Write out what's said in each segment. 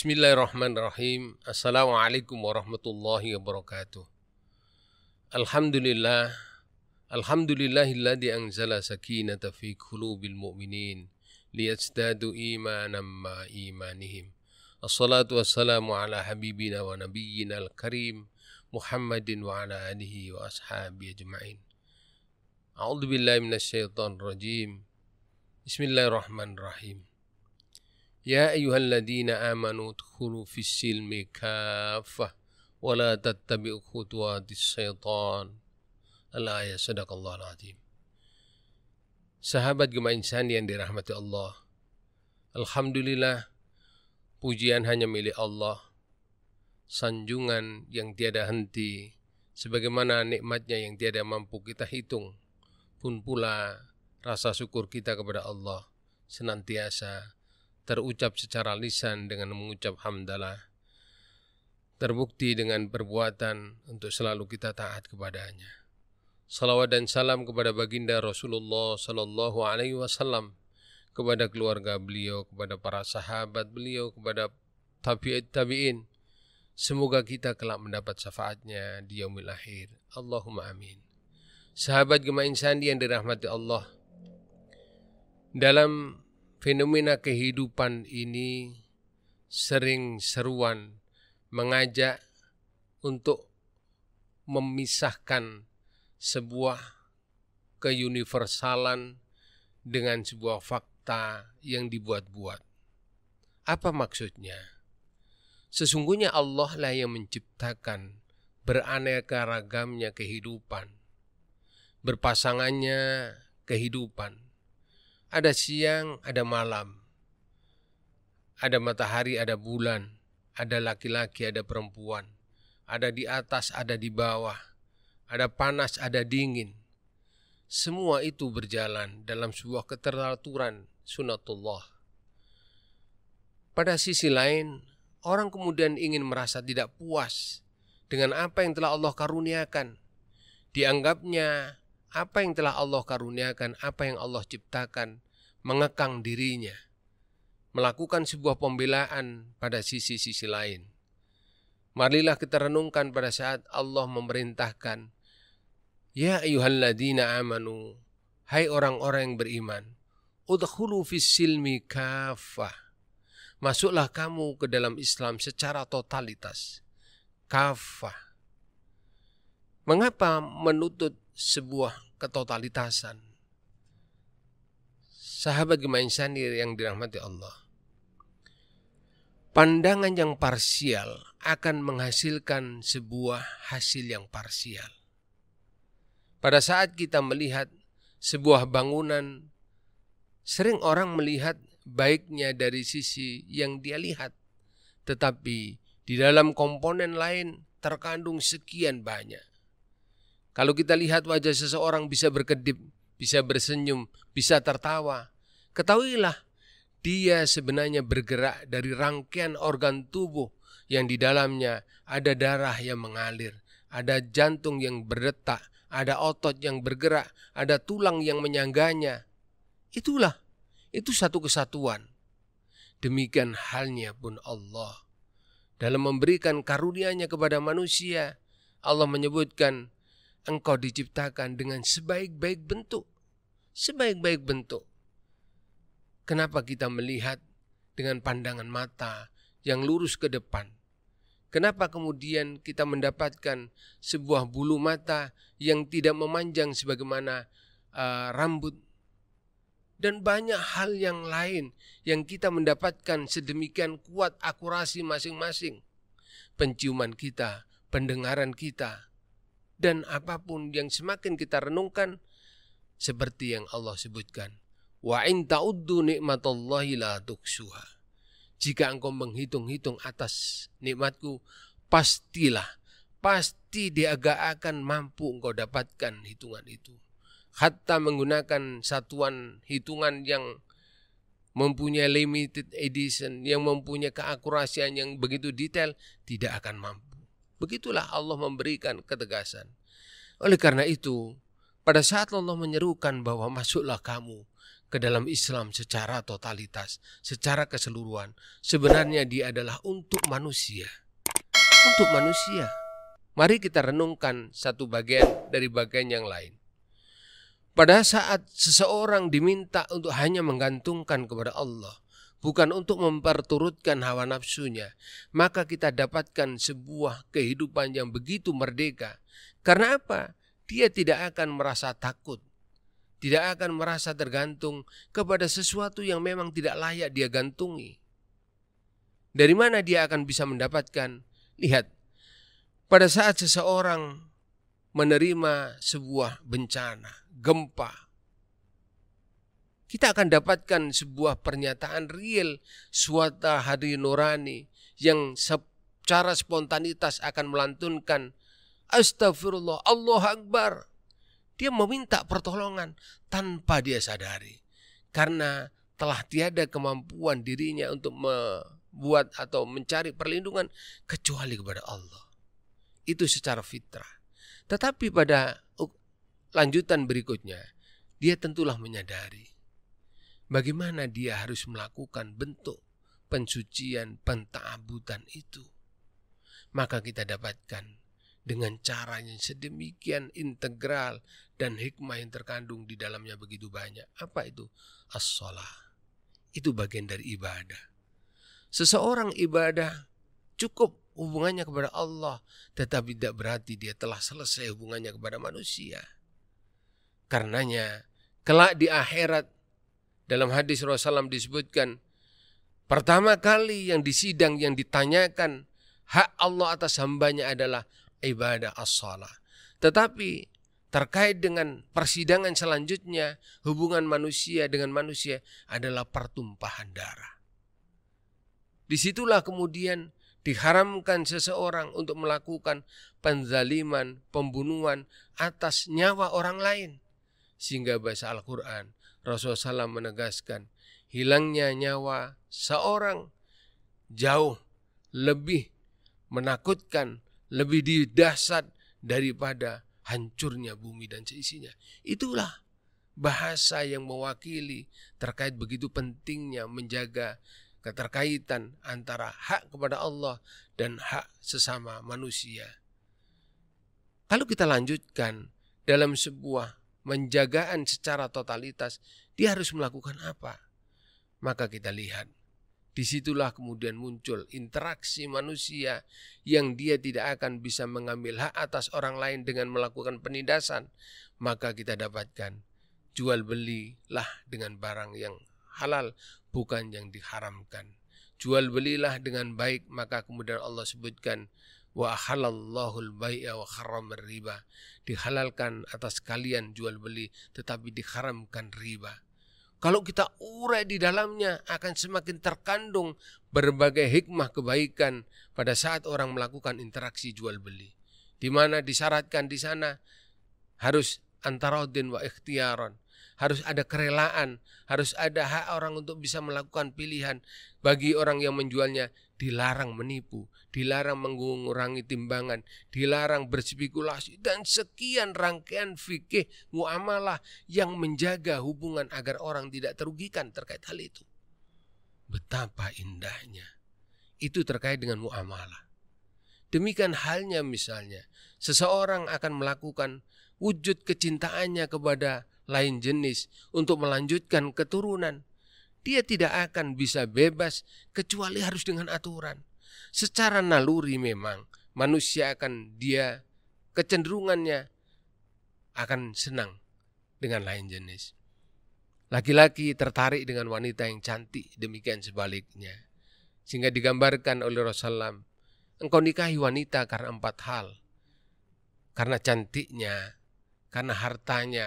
Bismillahirrahmanirrahim. Assalamualaikum warahmatullahi wabarakatuh. Alhamdulillah. Alhamdulillahilladzi anzala sakinata fi qulubil mu'minin liyazdadu imanan ma imanihim. Assalatu wassalamu ala habibina wa nabiyyina al-karim Muhammadin wa ala alihi wa ashabi ajma'in. A'udzu billahi minasy syaithanir rajim. Bismillahirrahmanirrahim. يا أيها الذين آمنوا fis في السلم كافة ولا tattabi'u خطوات الشيطان الآية صدق الله العظيم Sahabat Gema Insan yang dirahmati Allah. Alhamdulillah pujian hanya milik Allah. Sanjungan yang tiada henti sebagaimana nikmatnya yang tiada mampu kita hitung. Pun pula rasa syukur kita kepada Allah senantiasa terucap secara lisan dengan mengucap hamdalah, terbukti dengan perbuatan untuk selalu kita taat kepadanya. Salawat dan salam kepada baginda Rasulullah Sallallahu Alaihi Wasallam, kepada keluarga beliau, kepada para sahabat beliau, kepada tabi'at tabi'in. Semoga kita kelak mendapat syafaatnya di yaumil akhir. Allahumma amin. Sahabat Gema sandi yang dirahmati Allah, dalam fenomena kehidupan ini sering seruan mengajak untuk memisahkan sebuah keuniversalan dengan sebuah fakta yang dibuat-buat. Apa maksudnya? Sesungguhnya Allah lah yang menciptakan beraneka ragamnya kehidupan, berpasangannya kehidupan, ada siang, ada malam. Ada matahari, ada bulan. Ada laki-laki, ada perempuan. Ada di atas, ada di bawah. Ada panas, ada dingin. Semua itu berjalan dalam sebuah keteraturan sunatullah. Pada sisi lain, orang kemudian ingin merasa tidak puas dengan apa yang telah Allah karuniakan. Dianggapnya apa yang telah Allah karuniakan, apa yang Allah ciptakan, mengekang dirinya, melakukan sebuah pembelaan pada sisi-sisi lain. Marilah kita renungkan pada saat Allah memerintahkan, Ya ayuhalladina amanu, hai orang-orang yang beriman, udhulu fissilmi kafah. Masuklah kamu ke dalam Islam secara totalitas. Kafah. Mengapa menuntut sebuah ketotalitasan. Sahabat sanir yang dirahmati Allah. Pandangan yang parsial akan menghasilkan sebuah hasil yang parsial. Pada saat kita melihat sebuah bangunan, sering orang melihat baiknya dari sisi yang dia lihat, tetapi di dalam komponen lain terkandung sekian banyak. Kalau kita lihat wajah seseorang bisa berkedip, bisa bersenyum, bisa tertawa, ketahuilah dia sebenarnya bergerak dari rangkaian organ tubuh yang di dalamnya ada darah yang mengalir, ada jantung yang berdetak, ada otot yang bergerak, ada tulang yang menyangganya. Itulah, itu satu kesatuan. Demikian halnya pun Allah. Dalam memberikan karunia-Nya kepada manusia, Allah menyebutkan engkau diciptakan dengan sebaik-baik bentuk. Sebaik-baik bentuk. Kenapa kita melihat dengan pandangan mata yang lurus ke depan? Kenapa kemudian kita mendapatkan sebuah bulu mata yang tidak memanjang sebagaimana uh, rambut dan banyak hal yang lain yang kita mendapatkan sedemikian kuat akurasi masing-masing. Penciuman kita, pendengaran kita, dan apapun yang semakin kita renungkan seperti yang Allah sebutkan wa in ta'uddu nikmatallahi la tuksuha jika engkau menghitung-hitung atas nikmatku pastilah pasti dia gak akan mampu engkau dapatkan hitungan itu hatta menggunakan satuan hitungan yang mempunyai limited edition yang mempunyai keakurasian yang begitu detail tidak akan mampu Begitulah Allah memberikan ketegasan. Oleh karena itu, pada saat Allah menyerukan bahwa masuklah kamu ke dalam Islam secara totalitas, secara keseluruhan, sebenarnya dia adalah untuk manusia. Untuk manusia. Mari kita renungkan satu bagian dari bagian yang lain. Pada saat seseorang diminta untuk hanya menggantungkan kepada Allah, bukan untuk memperturutkan hawa nafsunya, maka kita dapatkan sebuah kehidupan yang begitu merdeka. Karena apa? Dia tidak akan merasa takut, tidak akan merasa tergantung kepada sesuatu yang memang tidak layak dia gantungi. Dari mana dia akan bisa mendapatkan? Lihat, pada saat seseorang menerima sebuah bencana, gempa, kita akan dapatkan sebuah pernyataan real suatu hari nurani yang secara spontanitas akan melantunkan astagfirullah Allah akbar dia meminta pertolongan tanpa dia sadari karena telah tiada kemampuan dirinya untuk membuat atau mencari perlindungan kecuali kepada Allah itu secara fitrah tetapi pada lanjutan berikutnya dia tentulah menyadari bagaimana dia harus melakukan bentuk pencucian pentabutan itu. Maka kita dapatkan dengan cara yang sedemikian integral dan hikmah yang terkandung di dalamnya begitu banyak. Apa itu? As-salah. Itu bagian dari ibadah. Seseorang ibadah cukup hubungannya kepada Allah, tetapi tidak berarti dia telah selesai hubungannya kepada manusia. Karenanya, kelak di akhirat dalam hadis Rasulullah SAW disebutkan, pertama kali yang disidang yang ditanyakan hak Allah atas hambanya adalah ibadah as-salah. Tetapi terkait dengan persidangan selanjutnya, hubungan manusia dengan manusia adalah pertumpahan darah. Disitulah kemudian diharamkan seseorang untuk melakukan penzaliman, pembunuhan atas nyawa orang lain. Sehingga bahasa Al-Quran, Rasulullah SAW menegaskan, hilangnya nyawa seorang jauh lebih menakutkan, lebih didahsat daripada hancurnya bumi dan seisinya. Itulah bahasa yang mewakili terkait begitu pentingnya menjaga keterkaitan antara hak kepada Allah dan hak sesama manusia. Kalau kita lanjutkan dalam sebuah penjagaan secara totalitas, dia harus melakukan apa? Maka kita lihat, disitulah kemudian muncul interaksi manusia yang dia tidak akan bisa mengambil hak atas orang lain dengan melakukan penindasan. Maka kita dapatkan jual belilah dengan barang yang halal, bukan yang diharamkan. Jual belilah dengan baik, maka kemudian Allah sebutkan wa al bai'a wa haramar riba. Dihalalkan atas kalian jual beli tetapi diharamkan riba. Kalau kita urai di dalamnya akan semakin terkandung berbagai hikmah kebaikan pada saat orang melakukan interaksi jual beli. Di mana disyaratkan di sana harus antarodin wa ikhtiaron. Harus ada kerelaan, harus ada hak orang untuk bisa melakukan pilihan bagi orang yang menjualnya dilarang menipu, dilarang mengurangi timbangan, dilarang berspekulasi, dan sekian rangkaian fikih muamalah yang menjaga hubungan agar orang tidak terugikan terkait hal itu. Betapa indahnya. Itu terkait dengan muamalah. Demikian halnya misalnya, seseorang akan melakukan wujud kecintaannya kepada lain jenis untuk melanjutkan keturunan dia tidak akan bisa bebas kecuali harus dengan aturan. Secara naluri memang manusia akan dia kecenderungannya akan senang dengan lain jenis. Laki-laki tertarik dengan wanita yang cantik, demikian sebaliknya. Sehingga digambarkan oleh Rasulullah, engkau nikahi wanita karena empat hal. Karena cantiknya, karena hartanya,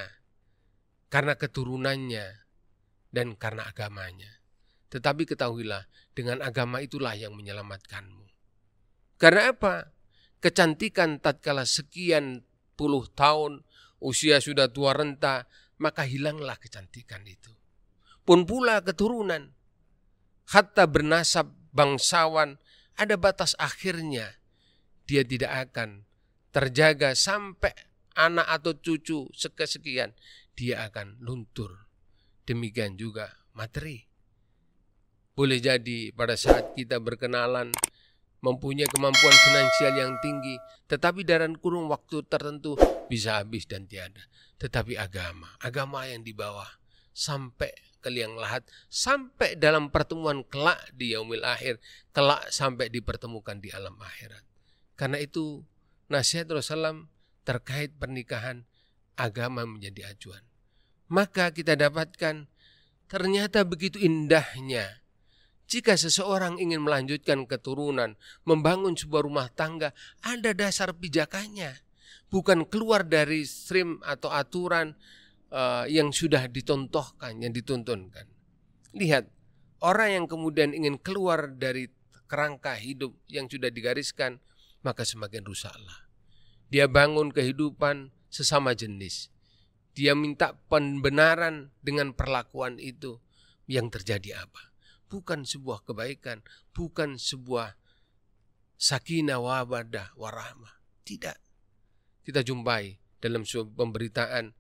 karena keturunannya, dan karena agamanya. Tetapi ketahuilah, dengan agama itulah yang menyelamatkanmu. Karena apa? Kecantikan tatkala sekian puluh tahun, usia sudah tua renta, maka hilanglah kecantikan itu. Pun pula keturunan, hatta bernasab bangsawan, ada batas akhirnya. Dia tidak akan terjaga sampai anak atau cucu sekesekian, dia akan luntur demikian juga materi. Boleh jadi pada saat kita berkenalan mempunyai kemampuan finansial yang tinggi, tetapi dalam kurung waktu tertentu bisa habis dan tiada. Tetapi agama, agama yang di bawah sampai ke liang lahat, sampai dalam pertemuan kelak di yaumil akhir, kelak sampai dipertemukan di alam akhirat. Karena itu nasihat Rasulullah terkait pernikahan agama menjadi acuan maka kita dapatkan ternyata begitu indahnya jika seseorang ingin melanjutkan keturunan, membangun sebuah rumah tangga, ada dasar pijakannya, bukan keluar dari stream atau aturan uh, yang sudah ditontohkan, yang dituntunkan. Lihat, orang yang kemudian ingin keluar dari kerangka hidup yang sudah digariskan, maka semakin rusaklah. Dia bangun kehidupan sesama jenis, dia minta pembenaran dengan perlakuan itu. Yang terjadi apa? Bukan sebuah kebaikan, bukan sebuah sakinah wabadah warahmah. Tidak. Kita jumpai dalam sebuah pemberitaan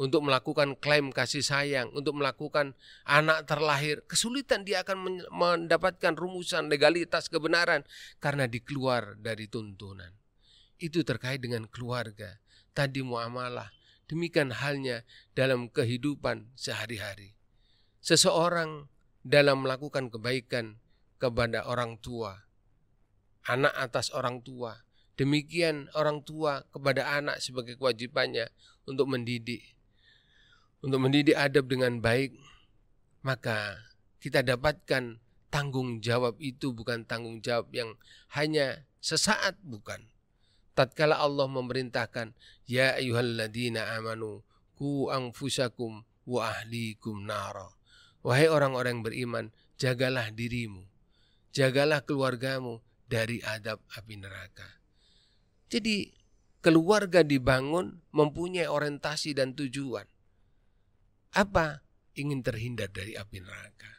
untuk melakukan klaim kasih sayang, untuk melakukan anak terlahir, kesulitan dia akan mendapatkan rumusan legalitas kebenaran karena dikeluar dari tuntunan. Itu terkait dengan keluarga, tadi muamalah, Demikian halnya dalam kehidupan sehari-hari. Seseorang dalam melakukan kebaikan kepada orang tua, anak atas orang tua, demikian orang tua kepada anak sebagai kewajibannya untuk mendidik. Untuk mendidik adab dengan baik, maka kita dapatkan tanggung jawab itu bukan tanggung jawab yang hanya sesaat, bukan tatkala Allah memerintahkan ya ayyuhalladzina amanu ku anfusakum wa ahlikum nara wahai orang-orang beriman jagalah dirimu jagalah keluargamu dari adab api neraka jadi keluarga dibangun mempunyai orientasi dan tujuan apa ingin terhindar dari api neraka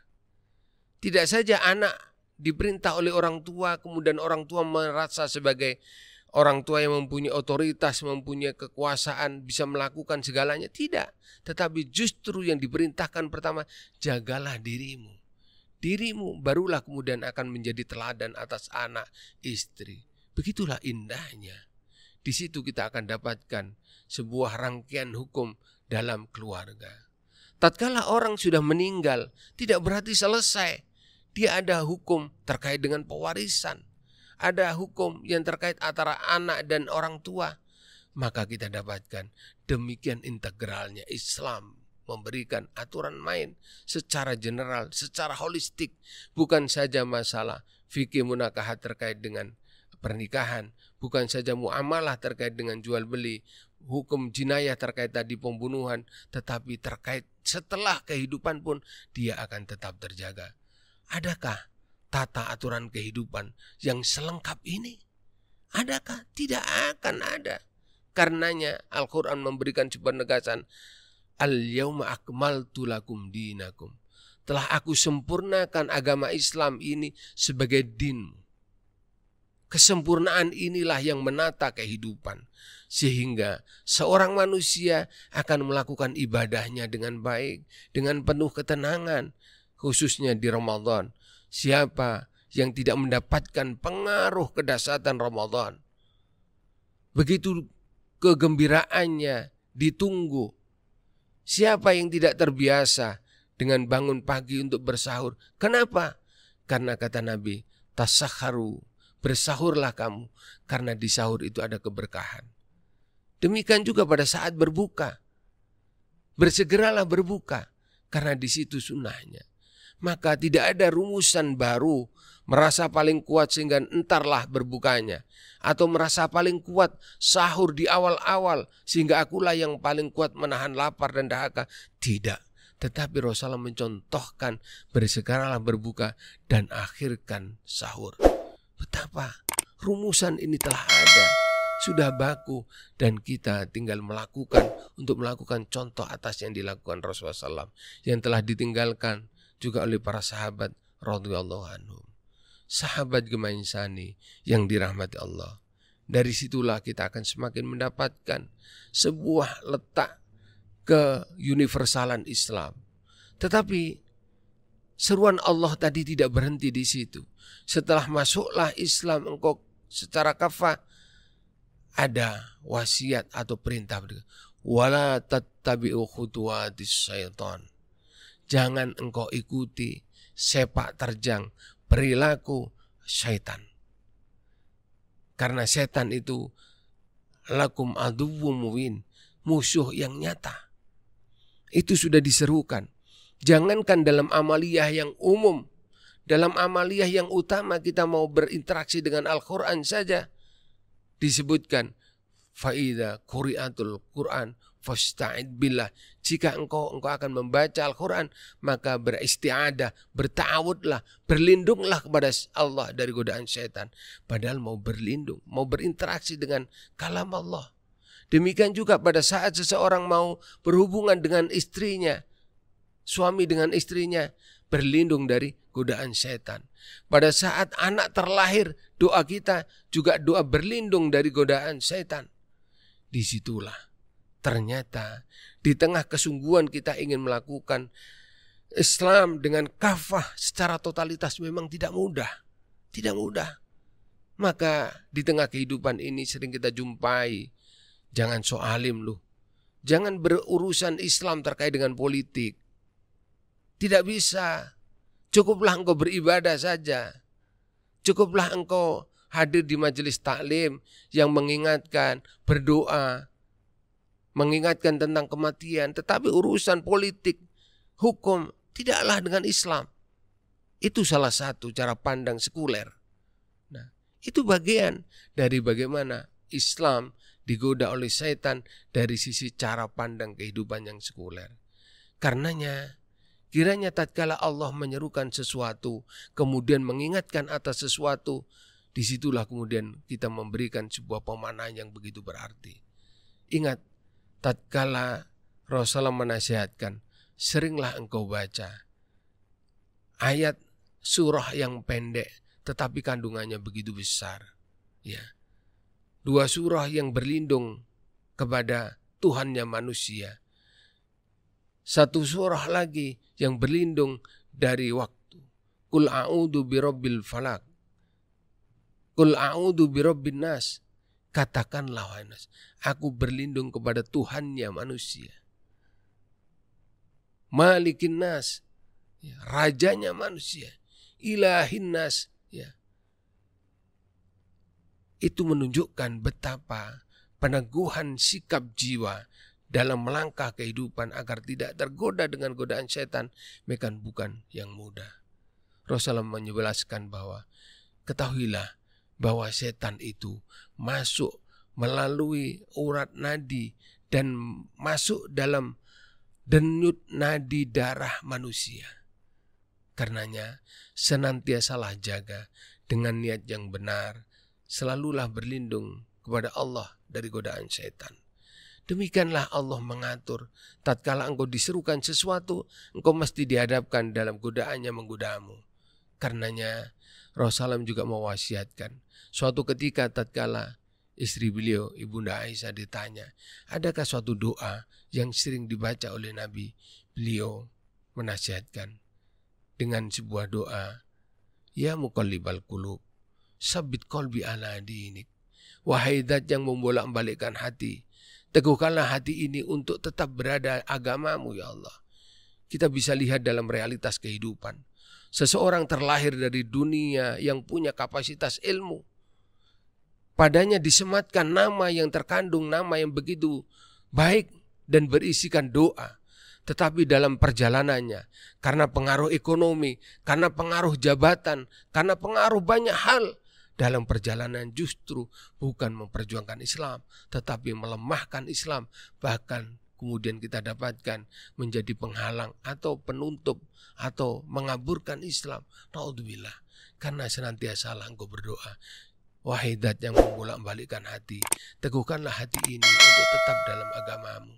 tidak saja anak diperintah oleh orang tua kemudian orang tua merasa sebagai orang tua yang mempunyai otoritas, mempunyai kekuasaan, bisa melakukan segalanya. Tidak. Tetapi justru yang diperintahkan pertama, jagalah dirimu. Dirimu barulah kemudian akan menjadi teladan atas anak, istri. Begitulah indahnya. Di situ kita akan dapatkan sebuah rangkaian hukum dalam keluarga. Tatkala orang sudah meninggal, tidak berarti selesai. Dia ada hukum terkait dengan pewarisan ada hukum yang terkait antara anak dan orang tua, maka kita dapatkan demikian integralnya Islam memberikan aturan main secara general, secara holistik, bukan saja masalah fikih munakahat terkait dengan pernikahan, bukan saja muamalah terkait dengan jual beli, hukum jinayah terkait tadi pembunuhan, tetapi terkait setelah kehidupan pun dia akan tetap terjaga. Adakah tata aturan kehidupan yang selengkap ini? Adakah? Tidak akan ada. Karenanya Al-Quran memberikan sebuah negasan. Al-yawma akmaltu lakum dinakum. Telah aku sempurnakan agama Islam ini sebagai dinmu. Kesempurnaan inilah yang menata kehidupan. Sehingga seorang manusia akan melakukan ibadahnya dengan baik, dengan penuh ketenangan, khususnya di Ramadan Siapa yang tidak mendapatkan pengaruh kedasatan Ramadan? Begitu kegembiraannya ditunggu. Siapa yang tidak terbiasa dengan bangun pagi untuk bersahur? Kenapa? Karena kata Nabi, tasakharu, bersahurlah kamu karena di sahur itu ada keberkahan. Demikian juga pada saat berbuka. Bersegeralah berbuka karena di situ sunnahnya maka tidak ada rumusan baru merasa paling kuat sehingga entarlah berbukanya atau merasa paling kuat sahur di awal-awal sehingga akulah yang paling kuat menahan lapar dan dahaga tidak tetapi Rasulullah mencontohkan bersegeralah berbuka dan akhirkan sahur betapa rumusan ini telah ada sudah baku dan kita tinggal melakukan untuk melakukan contoh atas yang dilakukan Rasulullah SAW yang telah ditinggalkan juga oleh para sahabat radhiyallahu anhum. Sahabat gemainsani yang dirahmati Allah. Dari situlah kita akan semakin mendapatkan sebuah letak ke universalan Islam. Tetapi seruan Allah tadi tidak berhenti di situ. Setelah masuklah Islam engkau secara kafah ada wasiat atau perintah wala tattabi'u khutuwatis syaitan jangan engkau ikuti sepak terjang perilaku syaitan. Karena setan itu lakum aduwu muwin, musuh yang nyata. Itu sudah diserukan. Jangankan dalam amaliyah yang umum, dalam amaliyah yang utama kita mau berinteraksi dengan Al-Quran saja disebutkan faida kuriatul Quran Fasta'id billah. Jika engkau engkau akan membaca Al-Quran, maka beristiadah, bertawudlah, berlindunglah kepada Allah dari godaan syaitan. Padahal mau berlindung, mau berinteraksi dengan kalam Allah. Demikian juga pada saat seseorang mau berhubungan dengan istrinya, suami dengan istrinya, berlindung dari godaan setan. Pada saat anak terlahir, doa kita juga doa berlindung dari godaan setan. Disitulah Ternyata di tengah kesungguhan kita ingin melakukan Islam dengan kafah secara totalitas memang tidak mudah. Tidak mudah. Maka di tengah kehidupan ini sering kita jumpai. Jangan soalim loh. Jangan berurusan Islam terkait dengan politik. Tidak bisa. Cukuplah engkau beribadah saja. Cukuplah engkau hadir di majelis taklim yang mengingatkan, berdoa, mengingatkan tentang kematian, tetapi urusan politik, hukum tidaklah dengan Islam. Itu salah satu cara pandang sekuler. Nah, itu bagian dari bagaimana Islam digoda oleh setan dari sisi cara pandang kehidupan yang sekuler. Karenanya, kiranya tatkala Allah menyerukan sesuatu, kemudian mengingatkan atas sesuatu, disitulah kemudian kita memberikan sebuah pemanah yang begitu berarti. Ingat, tatkala Rasulullah menasihatkan, seringlah engkau baca ayat surah yang pendek tetapi kandungannya begitu besar. Ya. Dua surah yang berlindung kepada Tuhannya manusia. Satu surah lagi yang berlindung dari waktu. Kul a'udhu birabbil falak. Kul a'udhu birabbin nas. Katakanlah wahai Nas, aku berlindung kepada Tuhannya manusia. Malikin Nas, ya, rajanya manusia. Ilahin Nas, ya. Itu menunjukkan betapa peneguhan sikap jiwa dalam melangkah kehidupan agar tidak tergoda dengan godaan setan mekan bukan yang mudah. Rasulullah menjelaskan bahwa ketahuilah bahwa setan itu masuk melalui urat nadi dan masuk dalam denyut nadi darah manusia. Karenanya, senantiasalah jaga dengan niat yang benar, selalulah berlindung kepada Allah dari godaan setan. Demikianlah Allah mengatur, tatkala engkau diserukan sesuatu, engkau mesti dihadapkan dalam godaannya menggodamu. Karenanya, Rasulullah juga mewasiatkan. Suatu ketika tatkala istri beliau, Ibunda Aisyah ditanya, adakah suatu doa yang sering dibaca oleh Nabi? Beliau menasihatkan dengan sebuah doa, Ya mukallibal kulub, sabit kolbi ala dinik. Wahai dat yang membolak-balikkan hati, teguhkanlah hati ini untuk tetap berada agamamu ya Allah. Kita bisa lihat dalam realitas kehidupan Seseorang terlahir dari dunia yang punya kapasitas ilmu. Padanya disematkan nama yang terkandung, nama yang begitu baik dan berisikan doa. Tetapi dalam perjalanannya, karena pengaruh ekonomi, karena pengaruh jabatan, karena pengaruh banyak hal, dalam perjalanan justru bukan memperjuangkan Islam, tetapi melemahkan Islam, bahkan kemudian kita dapatkan menjadi penghalang atau penutup atau mengaburkan Islam. Naudzubillah. Karena senantiasa engkau berdoa. Wahidat yang membolak balikan hati, teguhkanlah hati ini untuk tetap dalam agamamu.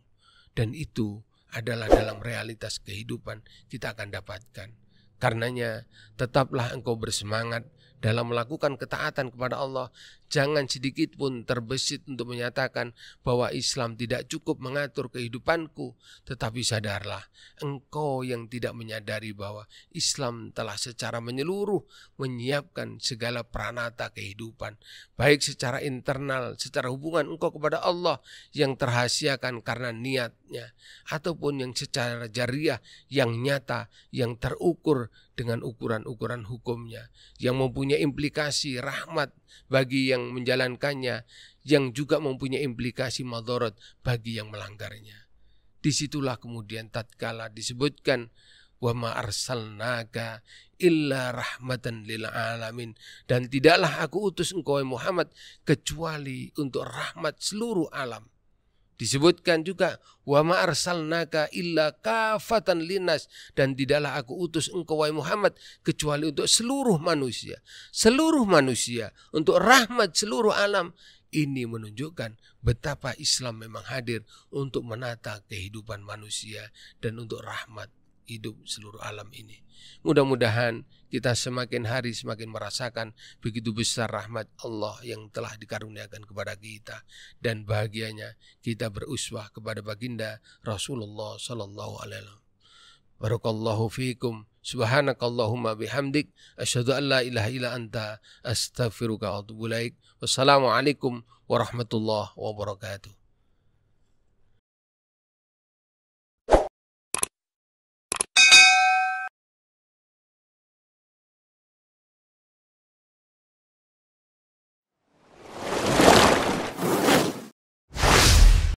Dan itu adalah dalam realitas kehidupan kita akan dapatkan. Karenanya, tetaplah engkau bersemangat dalam melakukan ketaatan kepada Allah, jangan sedikit pun terbesit untuk menyatakan bahwa Islam tidak cukup mengatur kehidupanku, tetapi sadarlah engkau yang tidak menyadari bahwa Islam telah secara menyeluruh menyiapkan segala peranata kehidupan, baik secara internal, secara hubungan engkau kepada Allah yang terhasiakan karena niatnya, ataupun yang secara jariah yang nyata, yang terukur dengan ukuran-ukuran hukumnya yang mempunyai implikasi rahmat bagi yang menjalankannya yang juga mempunyai implikasi madorot bagi yang melanggarnya disitulah kemudian tatkala disebutkan wa ma arsalnaka illa rahmatan lil alamin dan tidaklah aku utus engkau Muhammad kecuali untuk rahmat seluruh alam Disebutkan juga wa ma arsalnaka illa kafatan linas dan tidaklah aku utus engkau wahai Muhammad kecuali untuk seluruh manusia. Seluruh manusia untuk rahmat seluruh alam. Ini menunjukkan betapa Islam memang hadir untuk menata kehidupan manusia dan untuk rahmat hidup seluruh alam ini. Mudah-mudahan kita semakin hari semakin merasakan begitu besar rahmat Allah yang telah dikaruniakan kepada kita dan bahagianya kita beruswah kepada baginda Rasulullah sallallahu alaihi wasallam. Barakallahu fiikum. Subhanakallahumma bihamdik asyhadu an la ilaha illa anta astaghfiruka wa atubu ilaik. Wassalamualaikum warahmatullahi wabarakatuh.